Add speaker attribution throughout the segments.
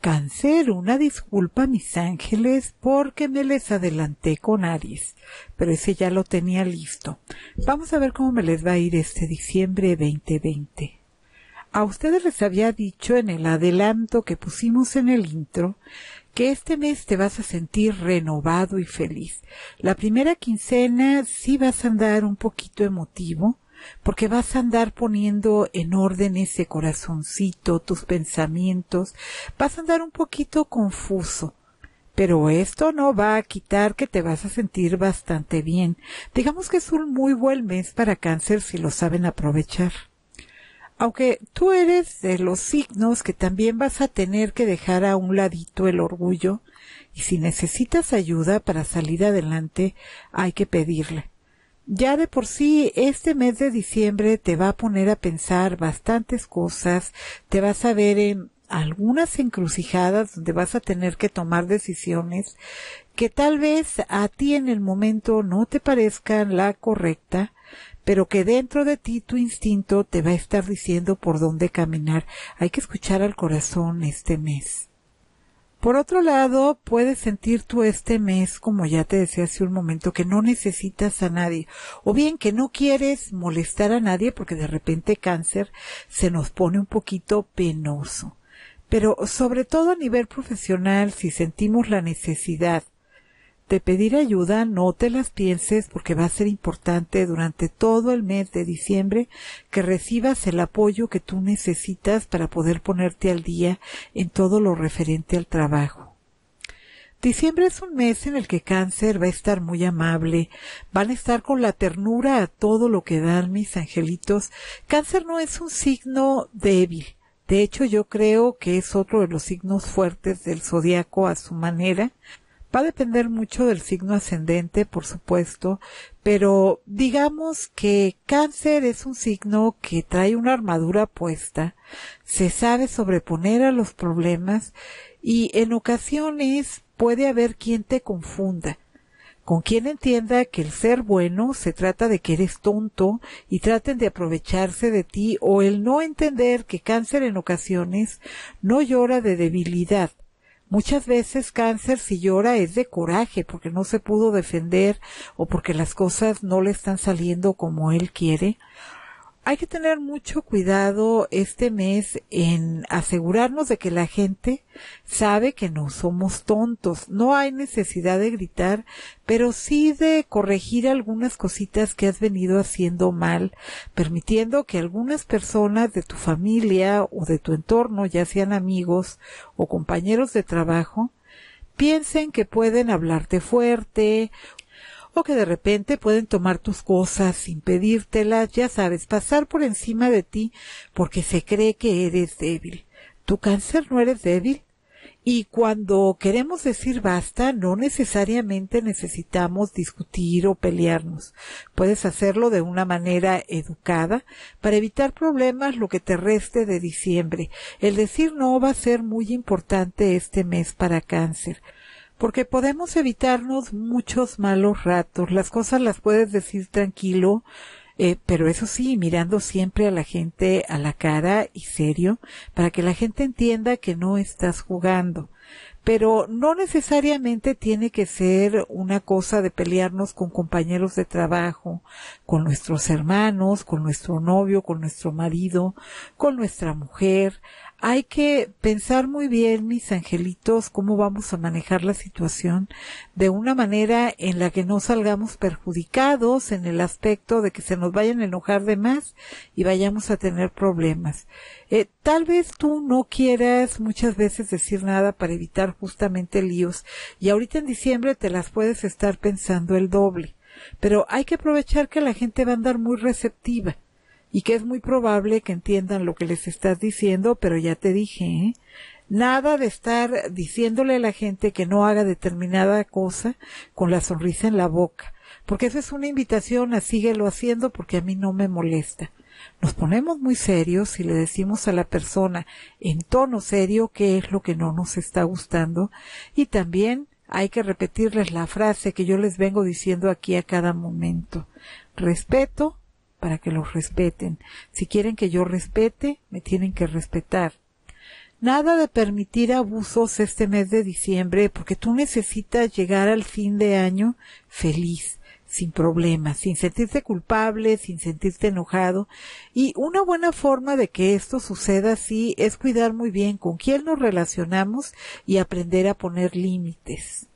Speaker 1: cáncer. una disculpa mis ángeles porque me les adelanté con Aries, pero ese ya lo tenía listo. Vamos a ver cómo me les va a ir este diciembre 2020. A ustedes les había dicho en el adelanto que pusimos en el intro que este mes te vas a sentir renovado y feliz. La primera quincena sí vas a andar un poquito emotivo, porque vas a andar poniendo en orden ese corazoncito, tus pensamientos, vas a andar un poquito confuso. Pero esto no va a quitar que te vas a sentir bastante bien. Digamos que es un muy buen mes para cáncer si lo saben aprovechar aunque tú eres de los signos que también vas a tener que dejar a un ladito el orgullo, y si necesitas ayuda para salir adelante, hay que pedirle. Ya de por sí, este mes de diciembre te va a poner a pensar bastantes cosas, te vas a ver en algunas encrucijadas donde vas a tener que tomar decisiones que tal vez a ti en el momento no te parezcan la correcta, pero que dentro de ti tu instinto te va a estar diciendo por dónde caminar. Hay que escuchar al corazón este mes. Por otro lado, puedes sentir tú este mes, como ya te decía hace un momento, que no necesitas a nadie, o bien que no quieres molestar a nadie porque de repente cáncer se nos pone un poquito penoso. Pero sobre todo a nivel profesional, si sentimos la necesidad de pedir ayuda, no te las pienses porque va a ser importante durante todo el mes de diciembre que recibas el apoyo que tú necesitas para poder ponerte al día en todo lo referente al trabajo. Diciembre es un mes en el que cáncer va a estar muy amable, van a estar con la ternura a todo lo que dan mis angelitos. Cáncer no es un signo débil, de hecho yo creo que es otro de los signos fuertes del zodiaco a su manera, Va a depender mucho del signo ascendente, por supuesto, pero digamos que cáncer es un signo que trae una armadura puesta, se sabe sobreponer a los problemas y en ocasiones puede haber quien te confunda con quien entienda que el ser bueno se trata de que eres tonto y traten de aprovecharse de ti o el no entender que cáncer en ocasiones no llora de debilidad, Muchas veces cáncer si llora es de coraje porque no se pudo defender o porque las cosas no le están saliendo como él quiere hay que tener mucho cuidado este mes en asegurarnos de que la gente sabe que no somos tontos. No hay necesidad de gritar, pero sí de corregir algunas cositas que has venido haciendo mal, permitiendo que algunas personas de tu familia o de tu entorno, ya sean amigos o compañeros de trabajo, piensen que pueden hablarte fuerte o que de repente pueden tomar tus cosas sin pedírtelas, ya sabes, pasar por encima de ti porque se cree que eres débil. Tu cáncer no eres débil. Y cuando queremos decir basta, no necesariamente necesitamos discutir o pelearnos. Puedes hacerlo de una manera educada para evitar problemas lo que te reste de diciembre. El decir no va a ser muy importante este mes para cáncer porque podemos evitarnos muchos malos ratos. Las cosas las puedes decir tranquilo, eh, pero eso sí, mirando siempre a la gente a la cara y serio, para que la gente entienda que no estás jugando. Pero no necesariamente tiene que ser una cosa de pelearnos con compañeros de trabajo, con nuestros hermanos, con nuestro novio, con nuestro marido, con nuestra mujer hay que pensar muy bien, mis angelitos, cómo vamos a manejar la situación de una manera en la que no salgamos perjudicados en el aspecto de que se nos vayan a enojar de más y vayamos a tener problemas. Eh, tal vez tú no quieras muchas veces decir nada para evitar justamente líos y ahorita en diciembre te las puedes estar pensando el doble. Pero hay que aprovechar que la gente va a andar muy receptiva y que es muy probable que entiendan lo que les estás diciendo, pero ya te dije, ¿eh? nada de estar diciéndole a la gente que no haga determinada cosa con la sonrisa en la boca, porque eso es una invitación a síguelo haciendo porque a mí no me molesta. Nos ponemos muy serios y le decimos a la persona en tono serio qué es lo que no nos está gustando y también hay que repetirles la frase que yo les vengo diciendo aquí a cada momento. Respeto, para que los respeten. Si quieren que yo respete, me tienen que respetar. Nada de permitir abusos este mes de diciembre, porque tú necesitas llegar al fin de año feliz, sin problemas, sin sentirte culpable, sin sentirte enojado. Y una buena forma de que esto suceda así es cuidar muy bien con quién nos relacionamos y aprender a poner límites.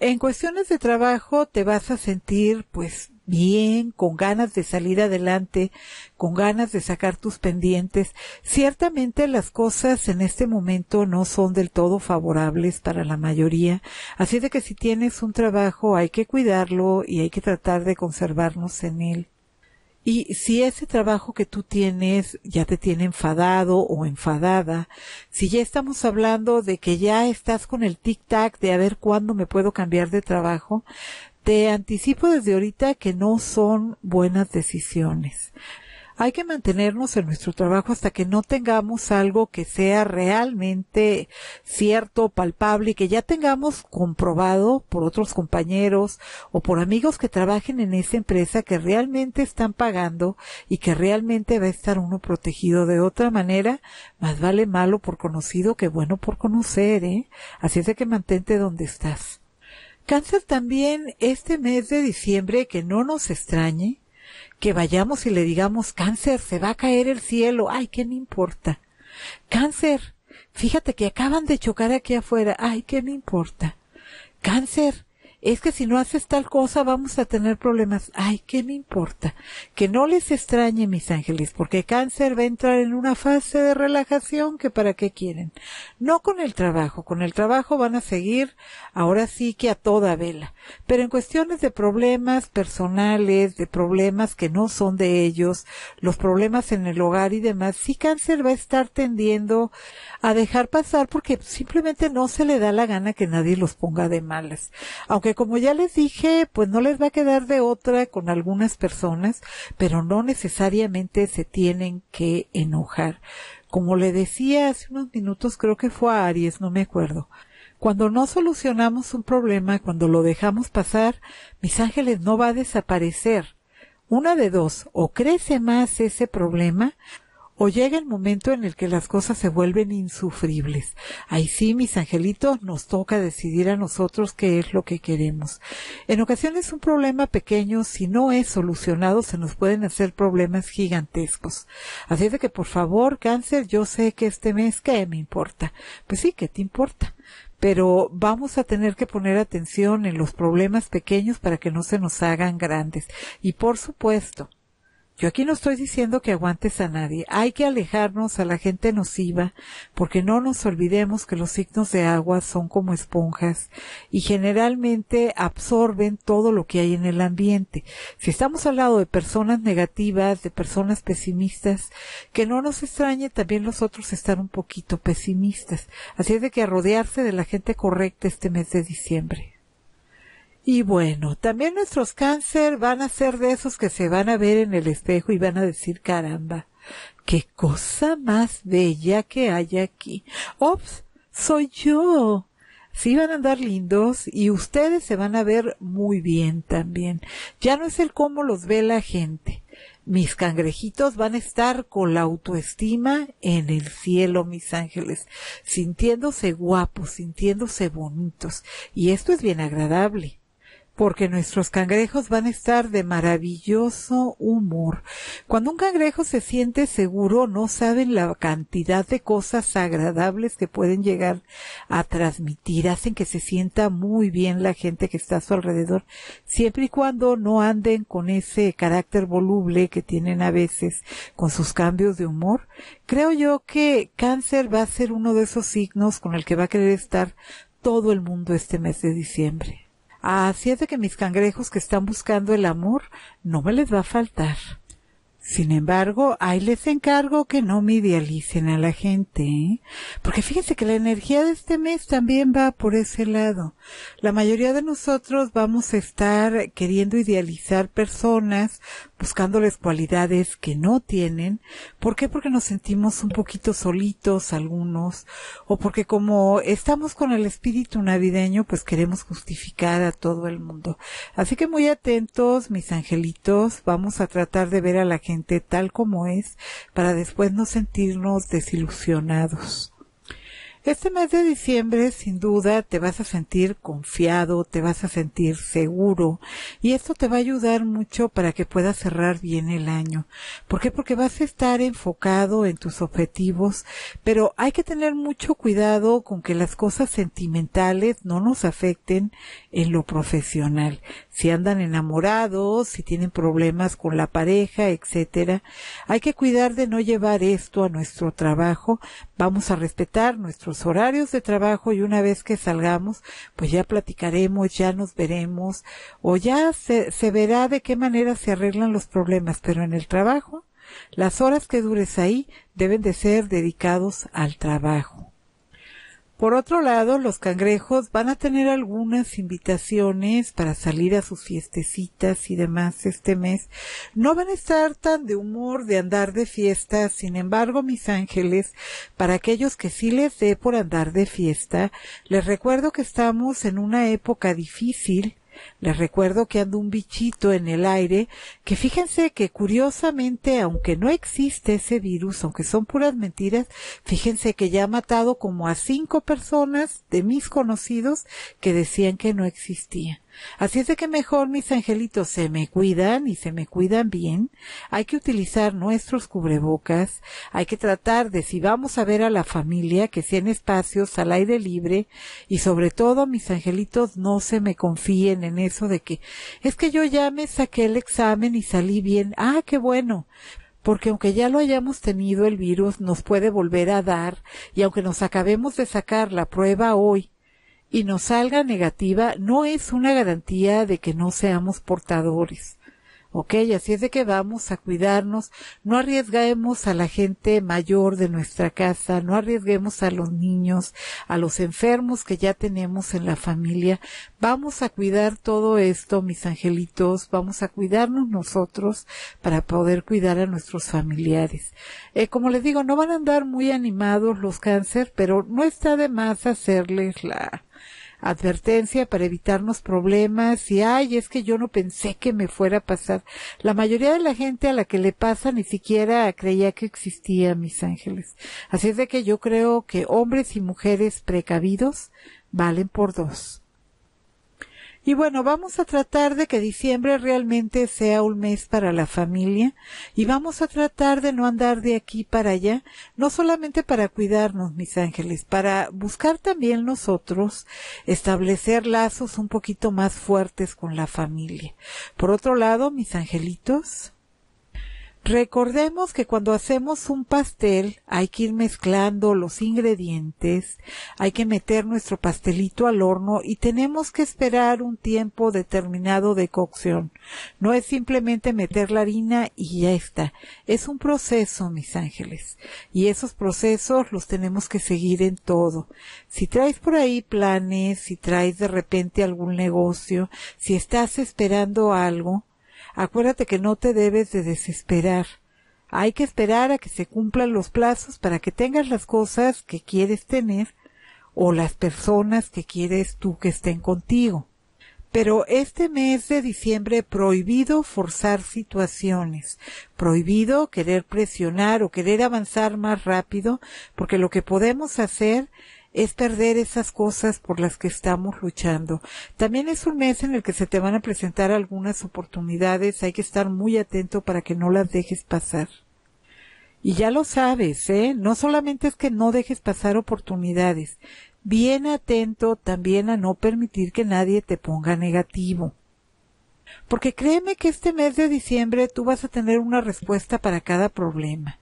Speaker 1: En cuestiones de trabajo te vas a sentir pues bien, con ganas de salir adelante, con ganas de sacar tus pendientes. Ciertamente las cosas en este momento no son del todo favorables para la mayoría, así de que si tienes un trabajo hay que cuidarlo y hay que tratar de conservarnos en él. Y si ese trabajo que tú tienes ya te tiene enfadado o enfadada, si ya estamos hablando de que ya estás con el tic-tac de a ver cuándo me puedo cambiar de trabajo, te anticipo desde ahorita que no son buenas decisiones. Hay que mantenernos en nuestro trabajo hasta que no tengamos algo que sea realmente cierto, palpable y que ya tengamos comprobado por otros compañeros o por amigos que trabajen en esa empresa que realmente están pagando y que realmente va a estar uno protegido de otra manera. Más vale malo por conocido que bueno por conocer, ¿eh? Así es de que mantente donde estás. Cáncer también este mes de diciembre, que no nos extrañe, que vayamos y le digamos, cáncer, se va a caer el cielo, ay, ¿qué me importa? Cáncer, fíjate que acaban de chocar aquí afuera, ay, ¿qué me importa? Cáncer, es que si no haces tal cosa vamos a tener problemas. Ay, ¿qué me importa? Que no les extrañe, mis ángeles, porque cáncer va a entrar en una fase de relajación que para qué quieren. No con el trabajo, con el trabajo van a seguir ahora sí que a toda vela, pero en cuestiones de problemas personales, de problemas que no son de ellos, los problemas en el hogar y demás, sí cáncer va a estar tendiendo a dejar pasar porque simplemente no se le da la gana que nadie los ponga de malas. Aunque que como ya les dije, pues no les va a quedar de otra con algunas personas, pero no necesariamente se tienen que enojar. Como le decía hace unos minutos, creo que fue a Aries, no me acuerdo. Cuando no solucionamos un problema, cuando lo dejamos pasar, mis ángeles no va a desaparecer. Una de dos, o crece más ese problema, o llega el momento en el que las cosas se vuelven insufribles. Ahí sí, mis angelitos, nos toca decidir a nosotros qué es lo que queremos. En ocasiones un problema pequeño, si no es solucionado, se nos pueden hacer problemas gigantescos. Así es de que, por favor, cáncer, yo sé que este mes, ¿qué me importa? Pues sí, ¿qué te importa? pero vamos a tener que poner atención en los problemas pequeños para que no se nos hagan grandes. Y por supuesto, yo aquí no estoy diciendo que aguantes a nadie. Hay que alejarnos a la gente nociva, porque no nos olvidemos que los signos de agua son como esponjas y generalmente absorben todo lo que hay en el ambiente. Si estamos al lado de personas negativas, de personas pesimistas, que no nos extrañe también los otros estar un poquito pesimistas. Así es de que rodearse de la gente correcta este mes de diciembre. Y bueno, también nuestros cáncer van a ser de esos que se van a ver en el espejo y van a decir, caramba, qué cosa más bella que hay aquí. Ops, soy yo. Sí van a andar lindos y ustedes se van a ver muy bien también. Ya no es el cómo los ve la gente. Mis cangrejitos van a estar con la autoestima en el cielo, mis ángeles, sintiéndose guapos, sintiéndose bonitos. Y esto es bien agradable porque nuestros cangrejos van a estar de maravilloso humor. Cuando un cangrejo se siente seguro, no saben la cantidad de cosas agradables que pueden llegar a transmitir. Hacen que se sienta muy bien la gente que está a su alrededor, siempre y cuando no anden con ese carácter voluble que tienen a veces con sus cambios de humor. Creo yo que cáncer va a ser uno de esos signos con el que va a querer estar todo el mundo este mes de diciembre. Así es de que mis cangrejos que están buscando el amor no me les va a faltar. Sin embargo, ahí les encargo que no me idealicen a la gente, ¿eh? porque fíjense que la energía de este mes también va por ese lado. La mayoría de nosotros vamos a estar queriendo idealizar personas, buscándoles cualidades que no tienen. ¿Por qué? Porque nos sentimos un poquito solitos algunos, o porque como estamos con el espíritu navideño, pues queremos justificar a todo el mundo. Así que muy atentos, mis angelitos, vamos a tratar de ver a la gente tal como es para después no sentirnos desilusionados. Este mes de diciembre sin duda te vas a sentir confiado, te vas a sentir seguro y esto te va a ayudar mucho para que puedas cerrar bien el año. ¿Por qué? Porque vas a estar enfocado en tus objetivos, pero hay que tener mucho cuidado con que las cosas sentimentales no nos afecten en lo profesional si andan enamorados, si tienen problemas con la pareja, etcétera. Hay que cuidar de no llevar esto a nuestro trabajo. Vamos a respetar nuestros horarios de trabajo y una vez que salgamos, pues ya platicaremos, ya nos veremos o ya se, se verá de qué manera se arreglan los problemas, pero en el trabajo, las horas que dures ahí deben de ser dedicados al trabajo. Por otro lado, los cangrejos van a tener algunas invitaciones para salir a sus fiestecitas y demás este mes. No van a estar tan de humor de andar de fiesta, sin embargo, mis ángeles, para aquellos que sí les dé por andar de fiesta, les recuerdo que estamos en una época difícil les recuerdo que ando un bichito en el aire, que fíjense que curiosamente, aunque no existe ese virus, aunque son puras mentiras, fíjense que ya ha matado como a cinco personas de mis conocidos que decían que no existían. Así es de que mejor mis angelitos se me cuidan y se me cuidan bien. Hay que utilizar nuestros cubrebocas. Hay que tratar de si vamos a ver a la familia que sea en espacios al aire libre y sobre todo mis angelitos no se me confíen en eso de que es que yo ya me saqué el examen y salí bien. Ah, qué bueno porque aunque ya lo hayamos tenido el virus nos puede volver a dar y aunque nos acabemos de sacar la prueba hoy, y nos salga negativa no es una garantía de que no seamos portadores. ¿ok? Así es de que vamos a cuidarnos, no arriesguemos a la gente mayor de nuestra casa, no arriesguemos a los niños, a los enfermos que ya tenemos en la familia. Vamos a cuidar todo esto, mis angelitos, vamos a cuidarnos nosotros para poder cuidar a nuestros familiares. Eh, como les digo, no van a andar muy animados los cáncer, pero no está de más hacerles la advertencia para evitarnos problemas y, ay, es que yo no pensé que me fuera a pasar. La mayoría de la gente a la que le pasa ni siquiera creía que existía, mis ángeles. Así es de que yo creo que hombres y mujeres precavidos valen por dos. Y bueno, vamos a tratar de que diciembre realmente sea un mes para la familia y vamos a tratar de no andar de aquí para allá, no solamente para cuidarnos, mis ángeles, para buscar también nosotros establecer lazos un poquito más fuertes con la familia. Por otro lado, mis angelitos, Recordemos que cuando hacemos un pastel hay que ir mezclando los ingredientes, hay que meter nuestro pastelito al horno y tenemos que esperar un tiempo determinado de cocción. No es simplemente meter la harina y ya está. Es un proceso, mis ángeles. Y esos procesos los tenemos que seguir en todo. Si traes por ahí planes, si traes de repente algún negocio, si estás esperando algo, acuérdate que no te debes de desesperar. Hay que esperar a que se cumplan los plazos para que tengas las cosas que quieres tener o las personas que quieres tú que estén contigo. Pero este mes de diciembre prohibido forzar situaciones, prohibido querer presionar o querer avanzar más rápido, porque lo que podemos hacer es perder esas cosas por las que estamos luchando. También es un mes en el que se te van a presentar algunas oportunidades, hay que estar muy atento para que no las dejes pasar. Y ya lo sabes, ¿eh? No solamente es que no dejes pasar oportunidades, bien atento también a no permitir que nadie te ponga negativo. Porque créeme que este mes de diciembre tú vas a tener una respuesta para cada problema.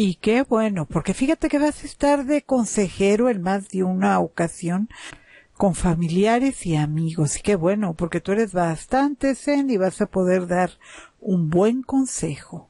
Speaker 1: Y qué bueno, porque fíjate que vas a estar de consejero en más de una ocasión con familiares y amigos. Y qué bueno, porque tú eres bastante zen y vas a poder dar un buen consejo.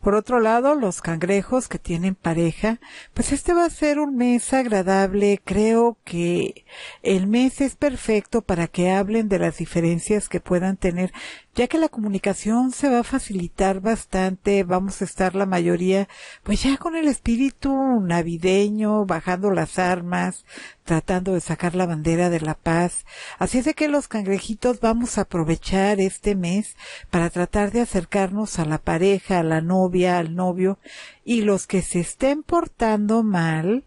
Speaker 1: Por otro lado, los cangrejos que tienen pareja, pues este va a ser un mes agradable. Creo que el mes es perfecto para que hablen de las diferencias que puedan tener, ya que la comunicación se va a facilitar bastante. Vamos a estar la mayoría, pues ya con el espíritu navideño, bajando las armas, tratando de sacar la bandera de la paz. Así es de que los cangrejitos vamos a aprovechar este mes para tratar de acercarnos a la pareja, a la novia, al novio, y los que se estén portando mal,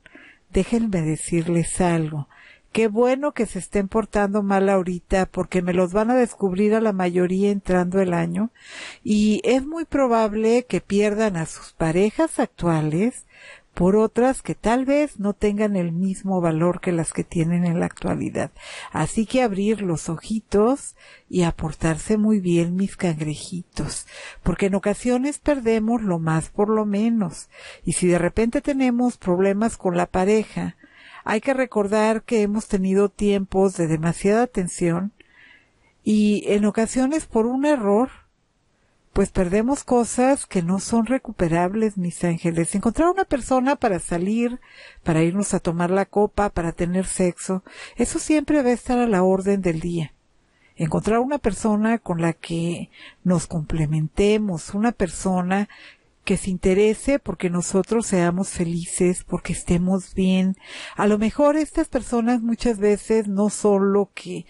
Speaker 1: déjenme decirles algo. Qué bueno que se estén portando mal ahorita porque me los van a descubrir a la mayoría entrando el año y es muy probable que pierdan a sus parejas actuales por otras que tal vez no tengan el mismo valor que las que tienen en la actualidad. Así que abrir los ojitos y aportarse muy bien mis cangrejitos, porque en ocasiones perdemos lo más por lo menos. Y si de repente tenemos problemas con la pareja, hay que recordar que hemos tenido tiempos de demasiada tensión y en ocasiones por un error pues perdemos cosas que no son recuperables, mis ángeles. Encontrar una persona para salir, para irnos a tomar la copa, para tener sexo, eso siempre va a estar a la orden del día. Encontrar una persona con la que nos complementemos, una persona que se interese porque nosotros seamos felices, porque estemos bien. A lo mejor estas personas muchas veces no son lo que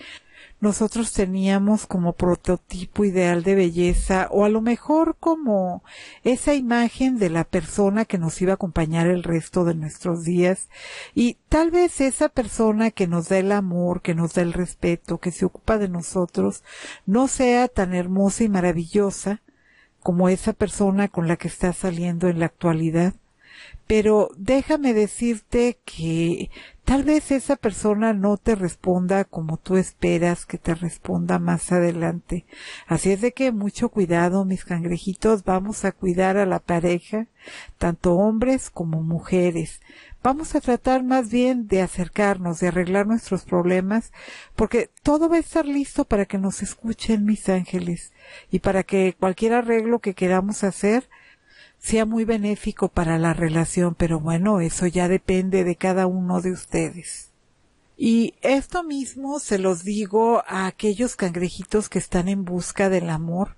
Speaker 1: nosotros teníamos como prototipo ideal de belleza o a lo mejor como esa imagen de la persona que nos iba a acompañar el resto de nuestros días y tal vez esa persona que nos da el amor, que nos da el respeto, que se ocupa de nosotros, no sea tan hermosa y maravillosa como esa persona con la que está saliendo en la actualidad. Pero déjame decirte que Tal vez esa persona no te responda como tú esperas que te responda más adelante. Así es de que mucho cuidado, mis cangrejitos, vamos a cuidar a la pareja, tanto hombres como mujeres. Vamos a tratar más bien de acercarnos, de arreglar nuestros problemas, porque todo va a estar listo para que nos escuchen mis ángeles y para que cualquier arreglo que queramos hacer, sea muy benéfico para la relación, pero bueno, eso ya depende de cada uno de ustedes. Y esto mismo se los digo a aquellos cangrejitos que están en busca del amor.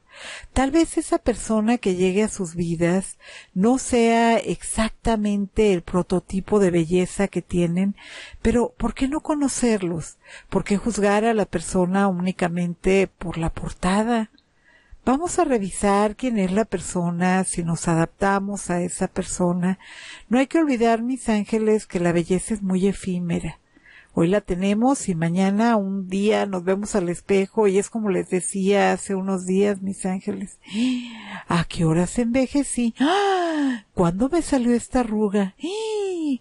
Speaker 1: Tal vez esa persona que llegue a sus vidas no sea exactamente el prototipo de belleza que tienen, pero ¿por qué no conocerlos? ¿Por qué juzgar a la persona únicamente por la portada? Vamos a revisar quién es la persona, si nos adaptamos a esa persona. No hay que olvidar, mis ángeles, que la belleza es muy efímera. Hoy la tenemos y mañana un día nos vemos al espejo y es como les decía hace unos días, mis ángeles. ¿A qué horas envejecí? ¿Cuándo me salió esta arruga?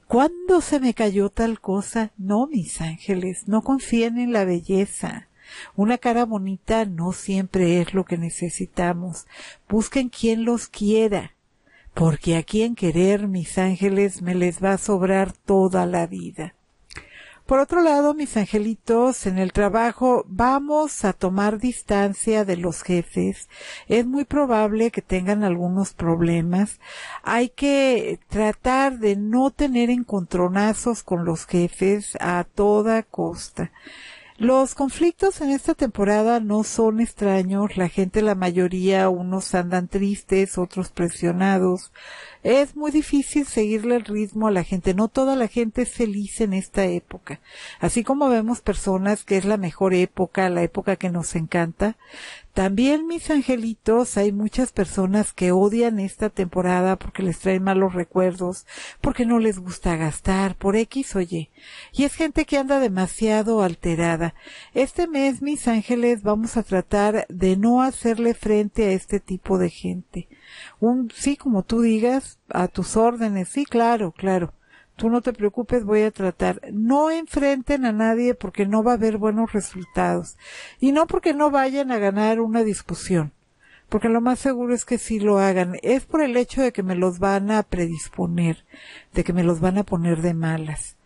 Speaker 1: ¿Cuándo se me cayó tal cosa? No, mis ángeles, no confíen en la belleza. Una cara bonita no siempre es lo que necesitamos. Busquen quien los quiera, porque a quien querer, mis ángeles, me les va a sobrar toda la vida. Por otro lado, mis angelitos, en el trabajo vamos a tomar distancia de los jefes. Es muy probable que tengan algunos problemas. Hay que tratar de no tener encontronazos con los jefes a toda costa. Los conflictos en esta temporada no son extraños. La gente, la mayoría, unos andan tristes, otros presionados. Es muy difícil seguirle el ritmo a la gente. No toda la gente es feliz en esta época. Así como vemos personas que es la mejor época, la época que nos encanta, también, mis angelitos, hay muchas personas que odian esta temporada porque les traen malos recuerdos, porque no les gusta gastar, por X o Y. Y es gente que anda demasiado alterada. Este mes, mis ángeles, vamos a tratar de no hacerle frente a este tipo de gente. Un sí, como tú digas, a tus órdenes, sí, claro, claro tú no te preocupes, voy a tratar. No enfrenten a nadie porque no va a haber buenos resultados. Y no porque no vayan a ganar una discusión, porque lo más seguro es que sí lo hagan. Es por el hecho de que me los van a predisponer, de que me los van a poner de malas.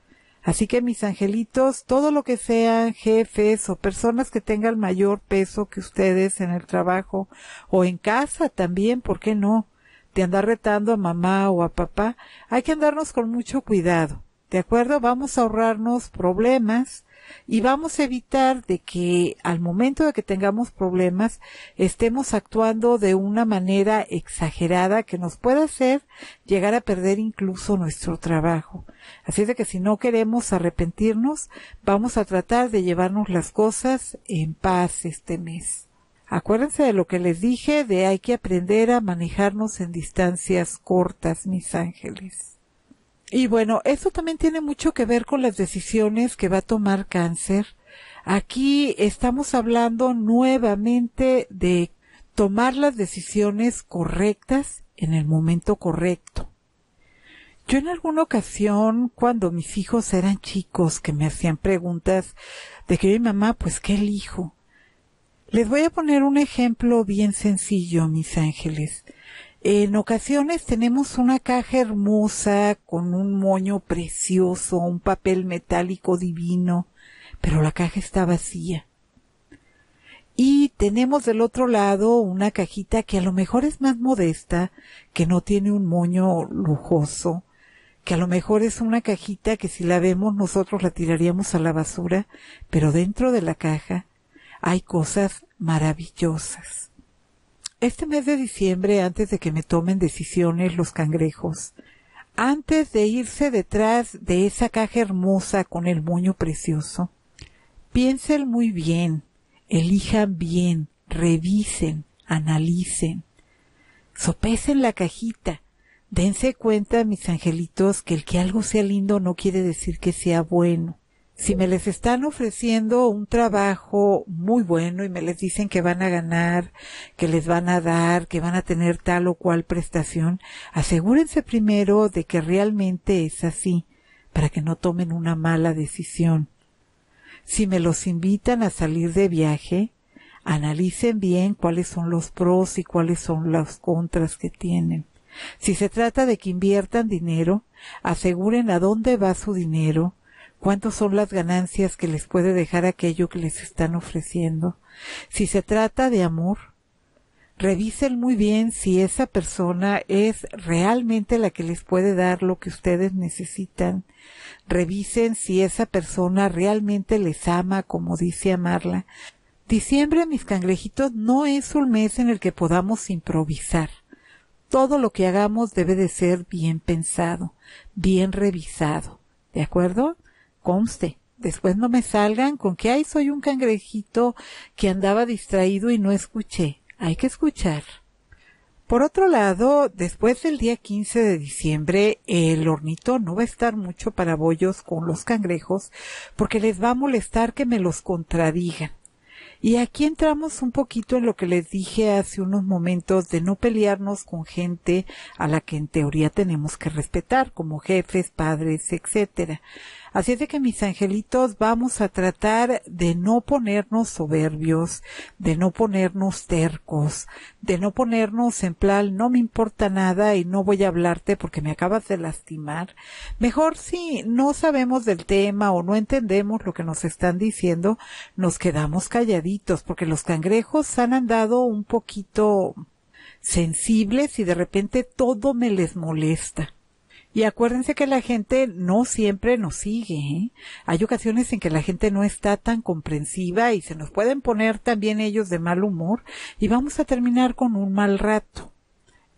Speaker 1: Así que mis angelitos, todo lo que sean jefes o personas que tengan mayor peso que ustedes en el trabajo o en casa también, ¿por qué no? de andar retando a mamá o a papá, hay que andarnos con mucho cuidado. ¿De acuerdo? Vamos a ahorrarnos problemas y vamos a evitar de que al momento de que tengamos problemas estemos actuando de una manera exagerada que nos pueda hacer llegar a perder incluso nuestro trabajo. Así es de que si no queremos arrepentirnos, vamos a tratar de llevarnos las cosas en paz este mes. Acuérdense de lo que les dije de hay que aprender a manejarnos en distancias cortas, mis ángeles. Y bueno, eso también tiene mucho que ver con las decisiones que va a tomar cáncer. Aquí estamos hablando nuevamente de tomar las decisiones correctas en el momento correcto. Yo en alguna ocasión, cuando mis hijos eran chicos, que me hacían preguntas de que mi mamá, pues, ¿qué elijo? Les voy a poner un ejemplo bien sencillo, mis ángeles. En ocasiones tenemos una caja hermosa con un moño precioso, un papel metálico divino, pero la caja está vacía. Y tenemos del otro lado una cajita que a lo mejor es más modesta, que no tiene un moño lujoso, que a lo mejor es una cajita que si la vemos nosotros la tiraríamos a la basura, pero dentro de la caja hay cosas maravillosas. Este mes de diciembre, antes de que me tomen decisiones los cangrejos, antes de irse detrás de esa caja hermosa con el moño precioso, piensen muy bien, elijan bien, revisen, analicen, sopesen la cajita, dense cuenta, mis angelitos, que el que algo sea lindo no quiere decir que sea bueno si me les están ofreciendo un trabajo muy bueno y me les dicen que van a ganar, que les van a dar, que van a tener tal o cual prestación, asegúrense primero de que realmente es así, para que no tomen una mala decisión. Si me los invitan a salir de viaje, analicen bien cuáles son los pros y cuáles son las contras que tienen. Si se trata de que inviertan dinero, aseguren a dónde va su dinero, Cuántos son las ganancias que les puede dejar aquello que les están ofreciendo. Si se trata de amor, revisen muy bien si esa persona es realmente la que les puede dar lo que ustedes necesitan. Revisen si esa persona realmente les ama como dice amarla. Diciembre, mis cangrejitos, no es un mes en el que podamos improvisar. Todo lo que hagamos debe de ser bien pensado, bien revisado. ¿De acuerdo? Después no me salgan con que, ay, soy un cangrejito que andaba distraído y no escuché. Hay que escuchar. Por otro lado, después del día 15 de diciembre, el hornito no va a estar mucho para bollos con los cangrejos porque les va a molestar que me los contradigan. Y aquí entramos un poquito en lo que les dije hace unos momentos de no pelearnos con gente a la que en teoría tenemos que respetar, como jefes, padres, etcétera. Así es de que mis angelitos vamos a tratar de no ponernos soberbios, de no ponernos tercos, de no ponernos en plan no me importa nada y no voy a hablarte porque me acabas de lastimar. Mejor si no sabemos del tema o no entendemos lo que nos están diciendo, nos quedamos calladitos porque los cangrejos han andado un poquito sensibles y de repente todo me les molesta. Y acuérdense que la gente no siempre nos sigue. ¿eh? Hay ocasiones en que la gente no está tan comprensiva y se nos pueden poner también ellos de mal humor y vamos a terminar con un mal rato.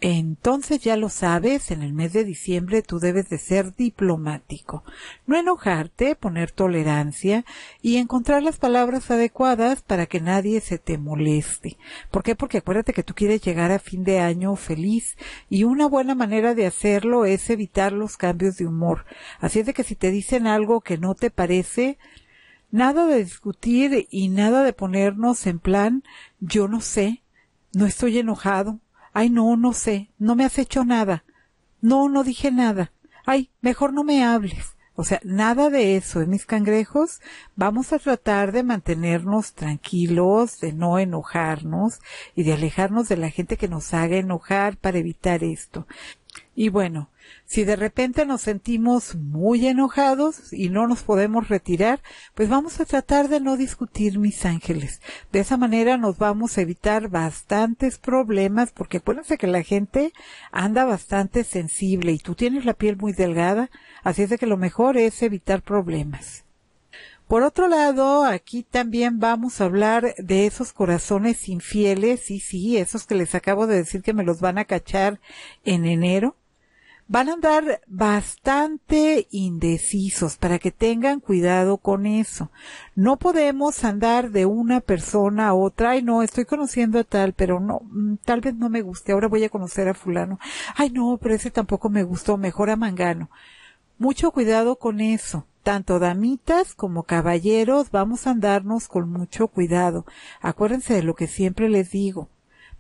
Speaker 1: Entonces ya lo sabes, en el mes de diciembre tú debes de ser diplomático. No enojarte, poner tolerancia y encontrar las palabras adecuadas para que nadie se te moleste. ¿Por qué? Porque acuérdate que tú quieres llegar a fin de año feliz y una buena manera de hacerlo es evitar los cambios de humor. Así es de que si te dicen algo que no te parece, nada de discutir y nada de ponernos en plan yo no sé, no estoy enojado, Ay, no, no sé, no me has hecho nada. No, no dije nada. Ay, mejor no me hables. O sea, nada de eso, ¿eh, mis cangrejos. Vamos a tratar de mantenernos tranquilos, de no enojarnos y de alejarnos de la gente que nos haga enojar para evitar esto. Y bueno, si de repente nos sentimos muy enojados y no nos podemos retirar, pues vamos a tratar de no discutir, mis ángeles. De esa manera nos vamos a evitar bastantes problemas, porque acuérdense que la gente anda bastante sensible y tú tienes la piel muy delgada, así es de que lo mejor es evitar problemas. Por otro lado, aquí también vamos a hablar de esos corazones infieles, y sí, esos que les acabo de decir que me los van a cachar en enero van a andar bastante indecisos para que tengan cuidado con eso. No podemos andar de una persona a otra, ay no, estoy conociendo a tal, pero no, mm, tal vez no me guste, ahora voy a conocer a fulano, ay no, pero ese tampoco me gustó, mejor a Mangano. Mucho cuidado con eso. Tanto damitas como caballeros vamos a andarnos con mucho cuidado. Acuérdense de lo que siempre les digo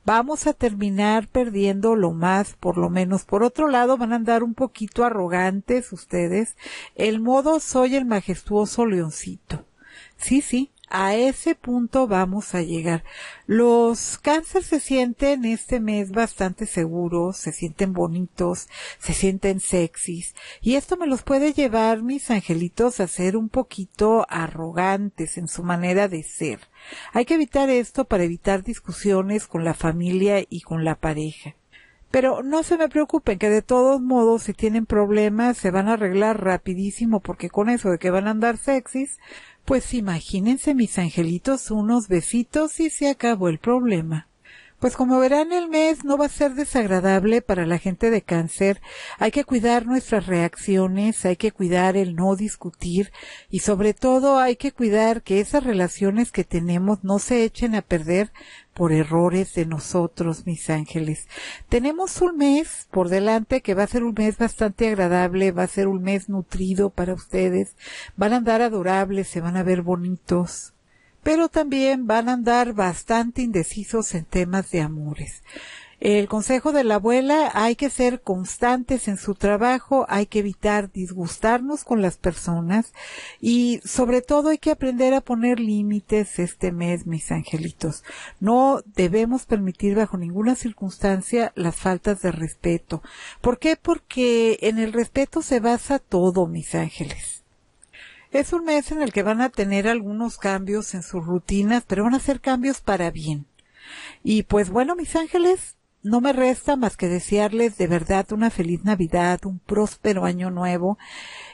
Speaker 1: vamos a terminar perdiendo lo más, por lo menos. Por otro lado, van a andar un poquito arrogantes ustedes. El modo soy el majestuoso leoncito. Sí, sí, a ese punto vamos a llegar. Los cánceres se sienten este mes bastante seguros, se sienten bonitos, se sienten sexys y esto me los puede llevar mis angelitos a ser un poquito arrogantes en su manera de ser. Hay que evitar esto para evitar discusiones con la familia y con la pareja. Pero no se me preocupen que de todos modos si tienen problemas se van a arreglar rapidísimo porque con eso de que van a andar sexys pues imagínense mis angelitos unos besitos y se acabó el problema. Pues como verán, el mes no va a ser desagradable para la gente de cáncer. Hay que cuidar nuestras reacciones, hay que cuidar el no discutir y sobre todo hay que cuidar que esas relaciones que tenemos no se echen a perder por errores de nosotros, mis ángeles. Tenemos un mes por delante que va a ser un mes bastante agradable, va a ser un mes nutrido para ustedes. Van a andar adorables, se van a ver bonitos pero también van a andar bastante indecisos en temas de amores. El consejo de la abuela, hay que ser constantes en su trabajo, hay que evitar disgustarnos con las personas y sobre todo hay que aprender a poner límites este mes, mis angelitos. No debemos permitir bajo ninguna circunstancia las faltas de respeto. ¿Por qué? Porque en el respeto se basa todo, mis ángeles. Es un mes en el que van a tener algunos cambios en sus rutinas, pero van a ser cambios para bien. Y pues bueno, mis ángeles, no me resta más que desearles de verdad una feliz Navidad, un próspero año nuevo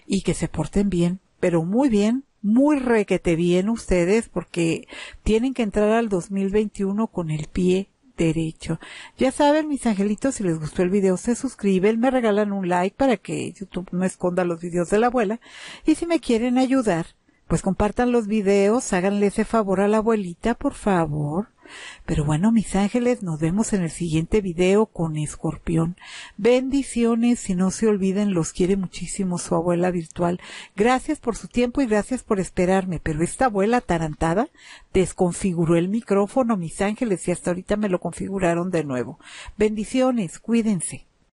Speaker 1: y que se porten bien, pero muy bien, muy requete bien ustedes porque tienen que entrar al 2021 con el pie derecho. Ya saben, mis angelitos, si les gustó el video, se suscriben, me regalan un like para que YouTube no esconda los videos de la abuela. Y si me quieren ayudar, pues compartan los videos, háganle ese favor a la abuelita, por favor. Pero bueno, mis ángeles, nos vemos en el siguiente video con Escorpión. Bendiciones y no se olviden, los quiere muchísimo su abuela virtual. Gracias por su tiempo y gracias por esperarme, pero esta abuela tarantada desconfiguró el micrófono, mis ángeles, y hasta ahorita me lo configuraron de nuevo. Bendiciones, cuídense.